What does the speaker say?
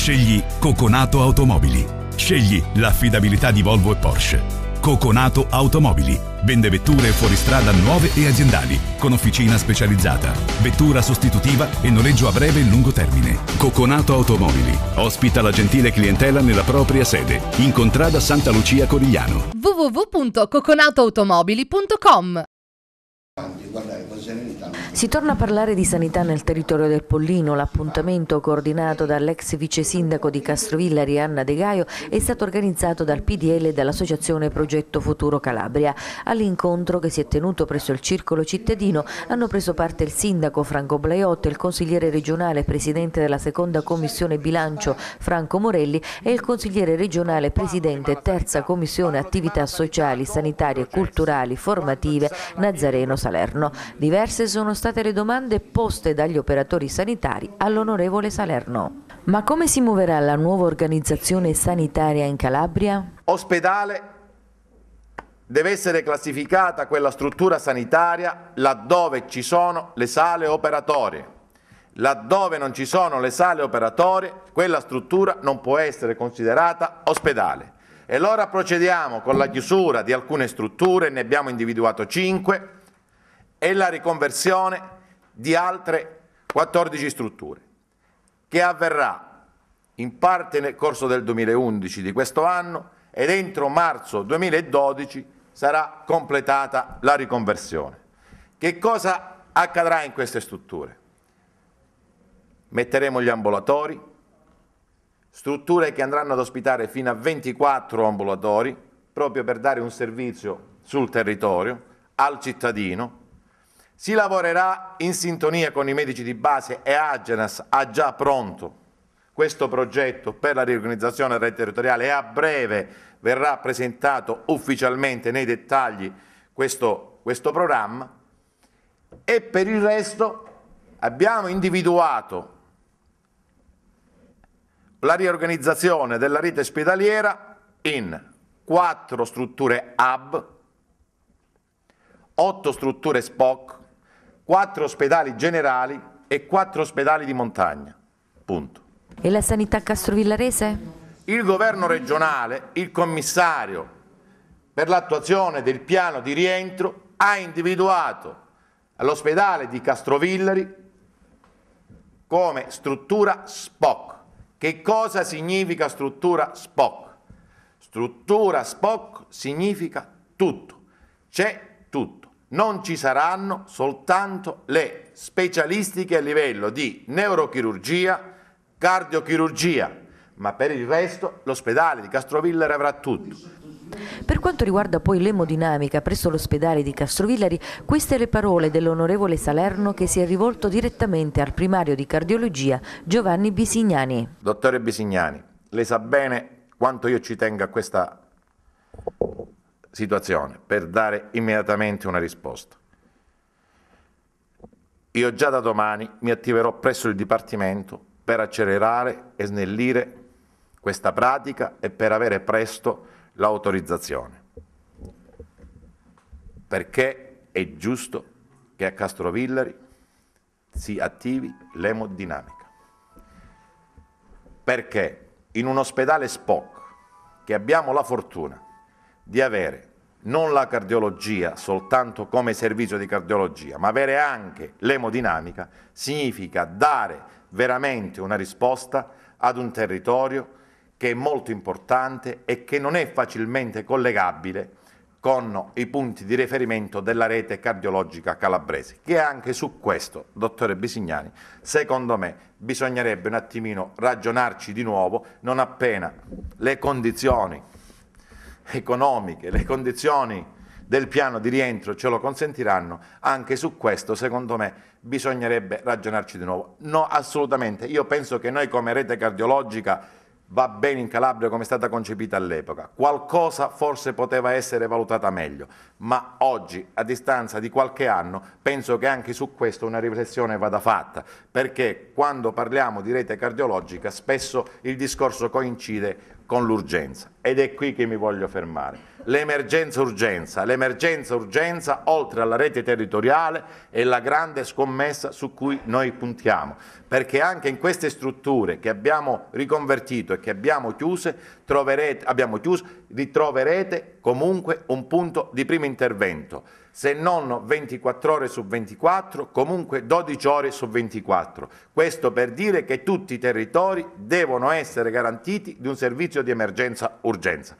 Scegli Coconato Automobili. Scegli l'affidabilità di Volvo e Porsche. Coconato Automobili. Vende vetture fuoristrada nuove e aziendali, con officina specializzata, vettura sostitutiva e noleggio a breve e lungo termine. Coconato Automobili. Ospita la gentile clientela nella propria sede, in contrada Santa Lucia Corigliano. www.coconatoautomobili.com Guarda, si torna a parlare di sanità nel territorio del Pollino. L'appuntamento coordinato dall'ex vice sindaco di Castrovilla Rianna De Gaio è stato organizzato dal PDL e dall'associazione Progetto Futuro Calabria. All'incontro che si è tenuto presso il circolo cittadino hanno preso parte il sindaco Franco Blaiotto, il consigliere regionale presidente della seconda commissione bilancio Franco Morelli e il consigliere regionale presidente terza commissione attività sociali, sanitarie, culturali, formative Nazareno Salerno. Diverse sono state state le domande poste dagli operatori sanitari all'onorevole Salerno. Ma come si muoverà la nuova organizzazione sanitaria in Calabria? Ospedale deve essere classificata quella struttura sanitaria laddove ci sono le sale operatorie. Laddove non ci sono le sale operatorie, quella struttura non può essere considerata ospedale. E allora procediamo con la chiusura di alcune strutture, ne abbiamo individuato 5, e la riconversione di altre 14 strutture, che avverrà in parte nel corso del 2011 di questo anno ed entro marzo 2012 sarà completata la riconversione. Che cosa accadrà in queste strutture? Metteremo gli ambulatori, strutture che andranno ad ospitare fino a 24 ambulatori, proprio per dare un servizio sul territorio al cittadino, si lavorerà in sintonia con i medici di base e Agenas ha già pronto questo progetto per la riorganizzazione della rete territoriale e a breve verrà presentato ufficialmente nei dettagli questo, questo programma e per il resto abbiamo individuato la riorganizzazione della rete ospedaliera in quattro strutture hub, otto strutture SPOC, quattro ospedali generali e quattro ospedali di montagna. Punto. E la sanità castrovillarese? Il governo regionale, il commissario per l'attuazione del piano di rientro ha individuato l'ospedale di Castrovillari come struttura SPOC. Che cosa significa struttura SPOC? Struttura SPOC significa tutto, c'è tutto non ci saranno soltanto le specialistiche a livello di neurochirurgia, cardiochirurgia, ma per il resto l'ospedale di Castrovillari avrà tutto. Per quanto riguarda poi l'emodinamica presso l'ospedale di Castrovillari, queste le parole dell'onorevole Salerno che si è rivolto direttamente al primario di cardiologia Giovanni Bisignani. Dottore Bisignani, lei sa bene quanto io ci tengo a questa situazione per dare immediatamente una risposta. Io già da domani mi attiverò presso il Dipartimento per accelerare e snellire questa pratica e per avere presto l'autorizzazione. Perché è giusto che a Castrovillari si attivi l'emodinamica. Perché in un ospedale SPOC che abbiamo la fortuna di avere non la cardiologia soltanto come servizio di cardiologia, ma avere anche l'emodinamica significa dare veramente una risposta ad un territorio che è molto importante e che non è facilmente collegabile con i punti di riferimento della rete cardiologica calabrese, che anche su questo, dottore Bisignani, secondo me bisognerebbe un attimino ragionarci di nuovo, non appena le condizioni economiche, le condizioni del piano di rientro ce lo consentiranno, anche su questo secondo me bisognerebbe ragionarci di nuovo. No, assolutamente, io penso che noi come rete cardiologica va bene in Calabria come è stata concepita all'epoca. Qualcosa forse poteva essere valutata meglio, ma oggi, a distanza di qualche anno, penso che anche su questo una riflessione vada fatta, perché quando parliamo di rete cardiologica spesso il discorso coincide con l'urgenza ed è qui che mi voglio fermare l'emergenza-urgenza. L'emergenza-urgenza, oltre alla rete territoriale, è la grande scommessa su cui noi puntiamo, perché anche in queste strutture che abbiamo riconvertito e che abbiamo, chiuse, troverete, abbiamo chiuso, ritroverete comunque un punto di primo intervento, se non 24 ore su 24, comunque 12 ore su 24. Questo per dire che tutti i territori devono essere garantiti di un servizio di emergenza-urgenza.